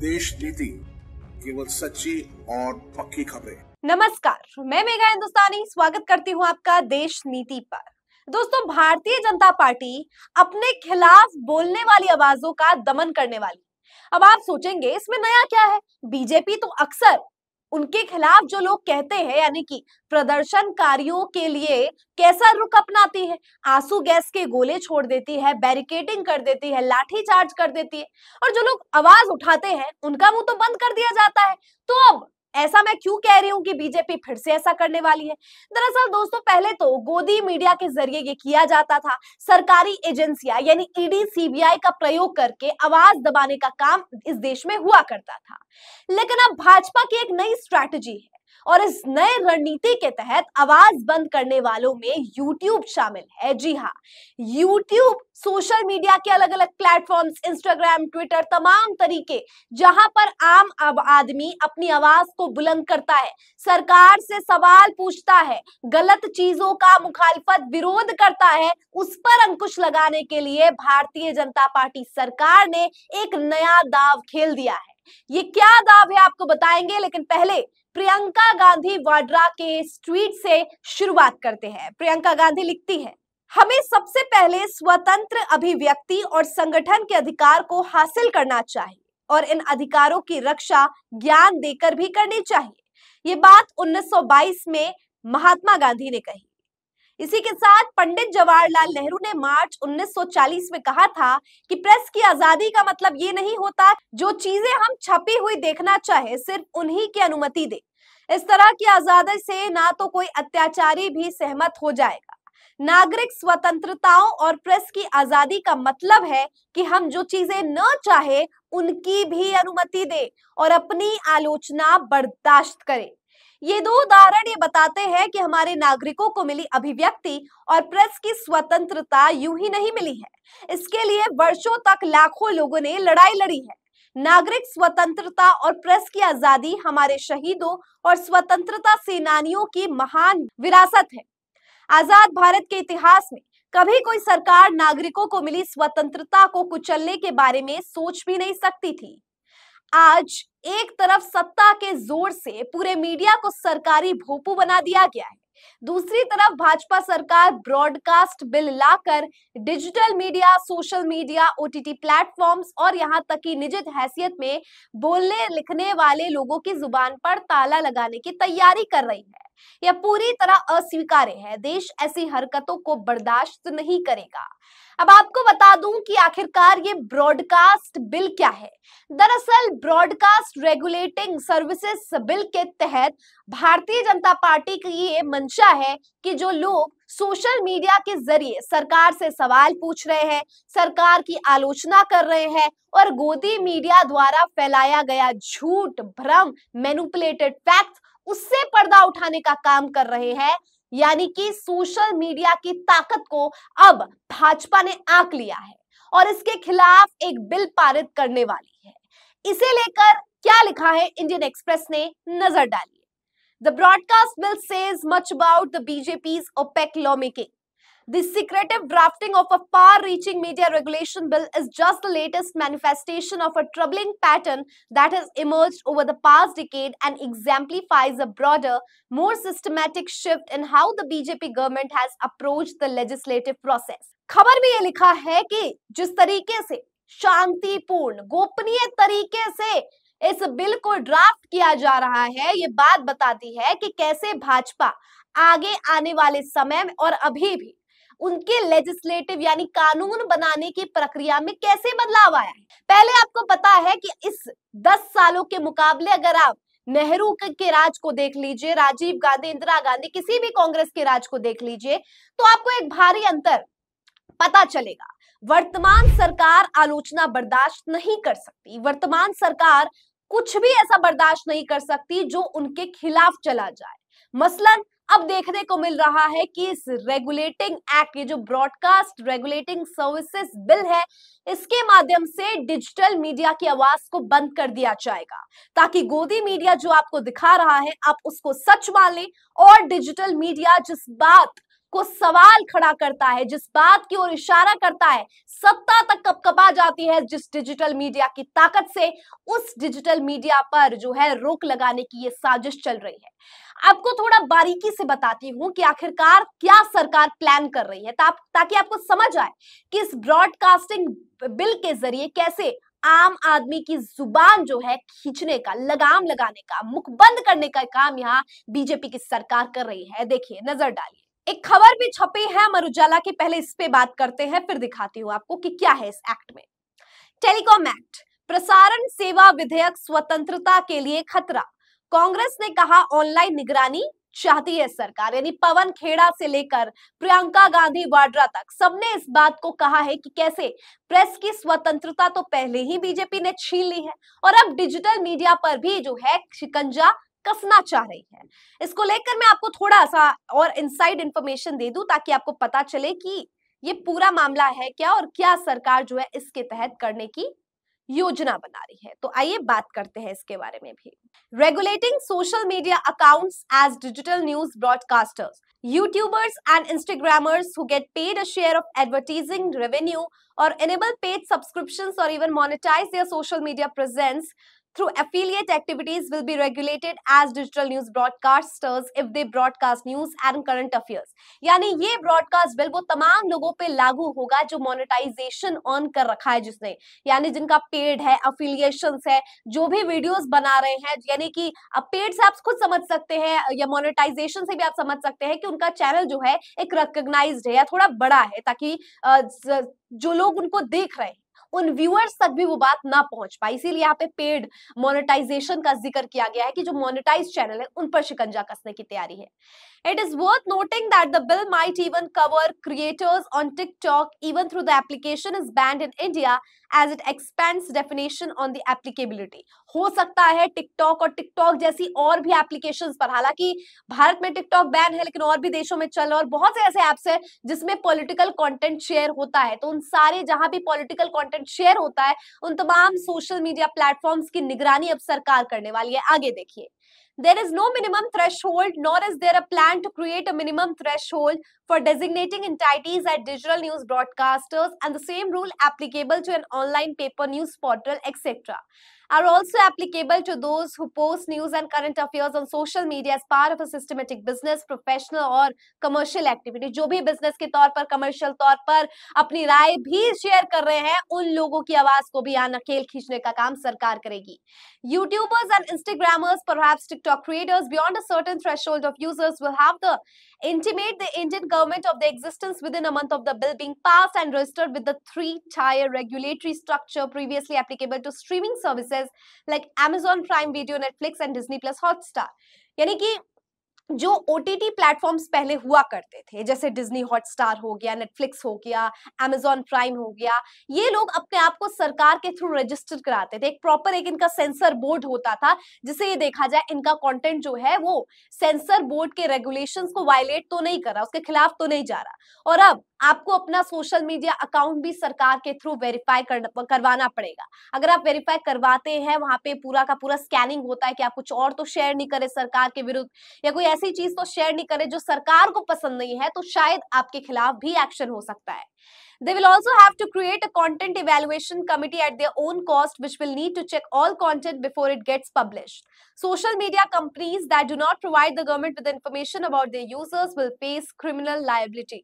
देश नीति केवल सच्ची और पक्की खबरें नमस्कार मैं मेघा हिंदुस्तानी स्वागत करती हूं आपका देश नीति पर दोस्तों भारतीय जनता पार्टी अपने खिलाफ बोलने वाली आवाजों का दमन करने वाली अब आप सोचेंगे इसमें नया क्या है बीजेपी तो अक्सर उनके खिलाफ जो लोग कहते हैं यानी कि प्रदर्शनकारियों के लिए कैसा रुख अपनाती है आंसू गैस के गोले छोड़ देती है बैरिकेडिंग कर देती है लाठी चार्ज कर देती है और जो लोग आवाज उठाते हैं उनका मुंह तो बंद कर दिया जाता है तो अब ऐसा मैं क्यों कह रही हूं कि बीजेपी फिर से ऐसा करने वाली है दरअसल दोस्तों पहले तो गोदी मीडिया के जरिए ये किया जाता था सरकारी एजेंसियां यानी ईडी सीबीआई का प्रयोग करके आवाज दबाने का काम इस देश में हुआ करता था लेकिन अब भाजपा की एक नई स्ट्रैटेजी है और इस नए रणनीति के तहत आवाज बंद करने वालों में यूट्यूब शामिल है जी हाँ यूट्यूब सोशल मीडिया के अलग अलग प्लेटफॉर्म्स इंस्टाग्राम ट्विटर तमाम तरीके जहां पर आम आदमी अपनी आवाज को बुलंद करता है सरकार से सवाल पूछता है गलत चीजों का मुखालफत विरोध करता है उस पर अंकुश लगाने के लिए भारतीय जनता पार्टी सरकार ने एक नया दाव खेल दिया है ये क्या दाव है आपको बताएंगे लेकिन पहले प्रियंका गांधी वाड्रा के स्ट्रीट से शुरुआत करते हैं प्रियंका गांधी लिखती है हमें सबसे पहले स्वतंत्र अभिव्यक्ति और संगठन के अधिकार को हासिल करना चाहिए और इन अधिकारों की रक्षा ज्ञान देकर भी करनी चाहिए ये बात 1922 में महात्मा गांधी ने कही इसी के साथ पंडित जवाहरलाल नेहरू ने मार्च 1940 में कहा था कि प्रेस की आजादी का मतलब ये नहीं होता जो चीजें हम छपी हुई देखना चाहे सिर्फ उन्हीं की अनुमति दे इस तरह की आजादी से ना तो कोई अत्याचारी भी सहमत हो जाएगा नागरिक स्वतंत्रताओं और प्रेस की आजादी का मतलब है कि हम जो चीजें न चाहे उनकी भी अनुमति दे और अपनी आलोचना बर्दाश्त करें ये दो उदाहरण ये बताते हैं कि हमारे नागरिकों को मिली अभिव्यक्ति और प्रेस की स्वतंत्रता यूं ही नहीं मिली है इसके लिए वर्षों तक लाखों लोगों ने लड़ाई लड़ी है नागरिक स्वतंत्रता और प्रेस की आजादी हमारे शहीदों और स्वतंत्रता सेनानियों की महान विरासत है आजाद भारत के इतिहास में कभी कोई सरकार नागरिकों को मिली स्वतंत्रता को कुचलने के बारे में सोच भी नहीं सकती थी आज एक तरफ सत्ता के जोर से पूरे मीडिया को सरकारी भोपू बना दिया गया है दूसरी तरफ भाजपा सरकार ब्रॉडकास्ट बिल लाकर digital media social media OTT platforms और यहाँ तक कि निजित हैसियत में बोलने लिखने वाले लोगों की जुबान पर ताला लगाने की तैयारी कर रही है यह पूरी तरह अस्वीकार्य है देश ऐसी हरकतों को बर्दाश्त नहीं करेगा अब आपको बता दूं कि आखिरकार ये ब्रॉडकास्ट बिल क्या है दरअसल ब्रॉडकास्ट रेगुलेटिंग सर्विसेज बिल के तहत भारतीय जनता पार्टी की ये मंशा है कि जो लोग सोशल मीडिया के जरिए सरकार से सवाल पूछ रहे हैं सरकार की आलोचना कर रहे हैं और गोदी मीडिया द्वारा फैलाया गया झूठ भ्रम मैनुपुलेटेड फैक्ट उससे पर्दा उठाने का काम कर रहे हैं यानी कि सोशल मीडिया की ताकत को अब भाजपा ने आंक लिया है और इसके खिलाफ एक बिल पारित करने वाली है इसे लेकर क्या लिखा है इंडियन एक्सप्रेस ने नजर डाली broadcast bill says much about the BJP opaque law making The secretive drafting of a far reaching media regulation bill is just the latest manifestation of a troubling pattern that has emerged over the past decade and exemplifies a broader, more systematic shift in how the BJP government has approached the legislative process. खबर में ये लिखा है कि जिस तरीके से शांतिपूर्ण गोपनीय तरीके से इस बिल को ड्राफ्ट किया जा रहा है ये बात बताती है कि कैसे भाजपा आगे आने वाले समय में और अभी भी उनके लेजिस्लेटिव यानी कानून बनाने की प्रक्रिया में कैसे बदलाव आया है पहले आपको पता है कि इस दस सालों के मुकाबले अगर आप नेहरू के राज को देख लीजिए राजीव गांधी इंदिरा गांधी किसी भी कांग्रेस के राज को देख लीजिए तो आपको एक भारी अंतर पता चलेगा वर्तमान सरकार आलोचना बर्दाश्त नहीं कर सकती वर्तमान सरकार कुछ भी ऐसा बर्दाश्त नहीं कर सकती जो उनके खिलाफ चला जाए मसलन अब देखने को मिल रहा है कि इस रेगुलेटिंग एक्ट ये जो ब्रॉडकास्ट रेगुलेटिंग सर्विसेज बिल है इसके माध्यम से डिजिटल मीडिया की आवाज को बंद कर दिया जाएगा ताकि गोदी मीडिया जो आपको दिखा रहा है आप उसको सच मान लें और डिजिटल मीडिया जिस बात को सवाल खड़ा करता है जिस बात की ओर इशारा करता है सत्ता तक कपकपा जाती है जिस डिजिटल मीडिया की ताकत से उस डिजिटल मीडिया पर जो है रोक लगाने की ये साजिश चल रही है आपको थोड़ा बारीकी से बताती हूं कि आखिरकार क्या सरकार प्लान कर रही है ता, ताकि आपको समझ आए कि इस ब्रॉडकास्टिंग बिल के जरिए कैसे आम आदमी की जुबान जो है खींचने का लगाम लगाने का मुख बंद करने का काम यहाँ बीजेपी की सरकार कर रही है देखिए नजर डालिए एक खबर भी छपी है अमर उजाला की पहले इस पे बात करते हैं फिर दिखाती हूँ आपको कि क्या है इस एक्ट में टेलीकॉम एक्ट प्रसारण सेवा विधेयक स्वतंत्रता के लिए खतरा कांग्रेस ने कहा ऑनलाइन निगरानी चाहती है सरकार यानी पवन खेड़ा से लेकर प्रियंका गांधी वाड्रा तक सबने इस बात को कहा है कि कैसे प्रेस की स्वतंत्रता तो पहले ही बीजेपी ने छीन ली है और अब डिजिटल मीडिया पर भी जो है शिकंजा कसना चाह रही है इसको लेकर मैं आपको थोड़ा सा और इनसाइड इंफॉर्मेशन दे दूं ताकि आपको पता चले कि ये पूरा मामला है क्या और क्या सरकार जो है इसके तहत करने की योजना बना रही है तो आइए बात करते हैं इसके बारे में भी regulating social media accounts as digital news broadcasters youtubers and instagrammers who get paid a share of advertising revenue और एनेबल पेड सब्सक्रिप्शंस और even monetise their social media presence through affiliate activities will be regulated as digital news broadcasters if they broadcast news and current affairs यानी ये broadcast bill वो तमाम लोगों पे लागू होगा जो मोनेटाइजेशन ऑन कर रखा है जिसने यानी जिनका पेड है अफिलिएशन है जो भी वीडियोस बना रहे हैं यानी कि अब पेड से आप खुद समझ सकते हैं या मोनेटाइजेशन से भी आप समझ सकते हैं कि उनका चैनल जो है एक रिकग्नाइज है या थोड़ा बड़ा है ताकि जो लोग उनको देख रहे हैं उन व्यूअर्स तक भी वो बात ना पहुंच पाए इसीलिए यहाँ पे पेड मोनेटाइजेशन का जिक्र किया गया है कि जो मोनेटाइज चैनल है उन पर शिकंजा कसने की तैयारी है it is worth noting that the bill might even cover creators on TikTok even through the application is banned in India as it expands definition on the applicability हो सकता है टिकटॉक और टिकटॉक जैसी और भी एप्लीकेशन पर हालांकि भारत में टिकटॉक बैन है लेकिन और भी देशों में चल रहा और बहुत से ऐसे ऐप्स है जिसमें पॉलिटिकल कॉन्टेंट शेयर होता है तो उन सारे जहां भी पॉलिटिकल कॉन्टेंट शेयर होता है उन तमाम सोशल मीडिया प्लेटफॉर्म्स की निगरानी अब सरकार करने वाली है आगे देखिए there is no minimum threshold nor is there a plan to create a minimum threshold for designating entities as digital news broadcasters and the same rule applicable to an online paper news portal etc are also applicable to those who post news and current affairs on social media as part of a systematic business professional or commercial activity जो भी business के तौर पर commercial तौर पर अपनी राय भी share कर रहे हैं उन लोगों की आवाज को भी यहाँ नकेल खींचने का काम सरकार करेगी YouTubers and Instagrammers, perhaps TikTok creators beyond a certain threshold of users will have the intimate the Indian government of their existence within a month of the bill being passed and registered with the three tier regulatory structure previously applicable to streaming services services like Amazon Prime Video Netflix and Disney plus Hotstar यानी कि जो O T T platforms पहले हुआ करते थे जैसे Disney Hotstar हो गया नेटफ्लिक्स हो गया अमेजॉन प्राइम हो गया ये लोग अपने आप को सरकार के थ्रू रजिस्टर कराते थे एक प्रॉपर एक इनका सेंसर बोर्ड होता था जिसे ये देखा जाए इनका कंटेंट जो है वो सेंसर बोर्ड के रेगुलेशंस को वायलेट तो नहीं कर रहा उसके खिलाफ तो नहीं जा रहा और अब आपको अपना सोशल मीडिया अकाउंट भी सरकार के थ्रू वेरीफाई कर, करवाना पड़ेगा अगर आप वेरीफाई करवाते हैं वहां पे पूरा का पूरा स्कैनिंग होता है कि आप कुछ और तो शेयर नहीं करें सरकार के विरुद्ध या कोई ऐसी चीज तो शेयर नहीं करें जो सरकार को पसंद नहीं है तो शायद आपके खिलाफ भी एक्शन हो सकता है they will also have to create a content evaluation committee at their own cost which will need to check all content before it gets published social media companies that do not provide the government with information about their users will face criminal liability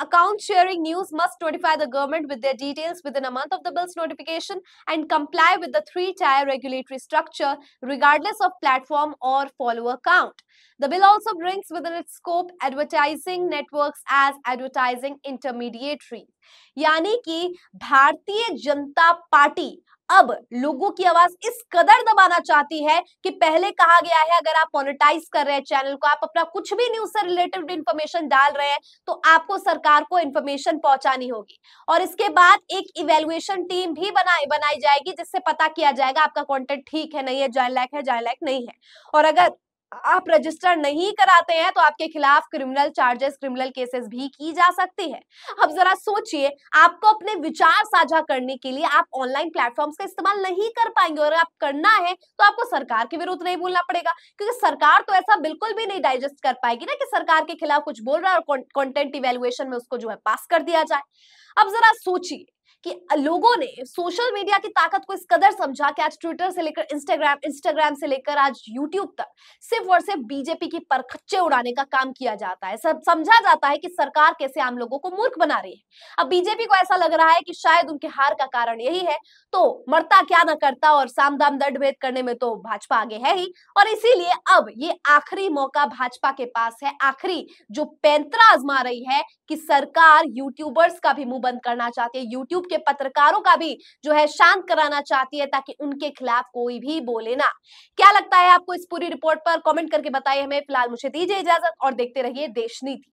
Account sharing news must notify the government with their details within a month of the bill's notification and comply with the three-tier regulatory structure regardless of platform or follower count. The bill also brings within its scope advertising networks as advertising intermediaries. यानी कि भारतीय जनता party अब लोगों की आवाज इस कदर दबाना चाहती है कि पहले कहा गया है अगर आप मोनिटाइज कर रहे हैं चैनल को आप अपना कुछ भी न्यूज से रिलेटेड इंफॉर्मेशन डाल रहे हैं तो आपको सरकार को इंफॉर्मेशन पहुंचानी होगी और इसके बाद एक इवेल्युएशन टीम भी बनाई बनाई जाएगी जिससे पता किया जाएगा आपका कॉन्टेंट ठीक है नहीं है जान लैक है जान लैक नहीं है और अगर आप रजिस्टर नहीं कराते हैं तो आपके खिलाफ क्रिमिनल चार्जेस क्रिमिनल केसेस भी की जा सकती है अब जरा सोचिए आपको अपने विचार साझा करने के लिए आप ऑनलाइन प्लेटफॉर्म्स का इस्तेमाल नहीं कर पाएंगे और आप करना है तो आपको सरकार के विरुद्ध नहीं बोलना पड़ेगा क्योंकि सरकार तो ऐसा बिल्कुल भी नहीं डाइजेस्ट कर पाएगी ना कि सरकार के खिलाफ कुछ बोल रहा है और कॉन्टेंट इवेल्युएशन में उसको जो है पास कर दिया जाए अब जरा सोचिए कि लोगों ने सोशल मीडिया की ताकत को इस कदर समझा कि आज ट्विटर से लेकर इंस्टाग्राम इंस्टाग्राम से लेकर आज यूट्यूब तक सिर्फ और सिर्फ बीजेपी की परखच्चे उड़ाने का काम किया जाता है सब समझा जाता है कि सरकार कैसे आम लोगों को मूर्ख बना रही है अब बीजेपी को ऐसा लग रहा है कि शायद उनके हार का कारण यही है तो मरता क्या ना करता और साम दाम दर्द भेद करने में तो भाजपा आगे है ही और इसीलिए अब ये आखिरी मौका भाजपा के पास है आखिरी जो पैंतरा आजमा रही है कि सरकार यूट्यूबर्स का भी मुंह बंद करना चाहती है यूट्यूब के पत्रकारों का भी जो है शांत कराना चाहती है ताकि उनके खिलाफ कोई भी बोले ना क्या लगता है आपको इस पूरी रिपोर्ट पर कॉमेंट करके बताइए हमें फिलहाल मुझे दीजिए इजाजत और देखते रहिए देश नीति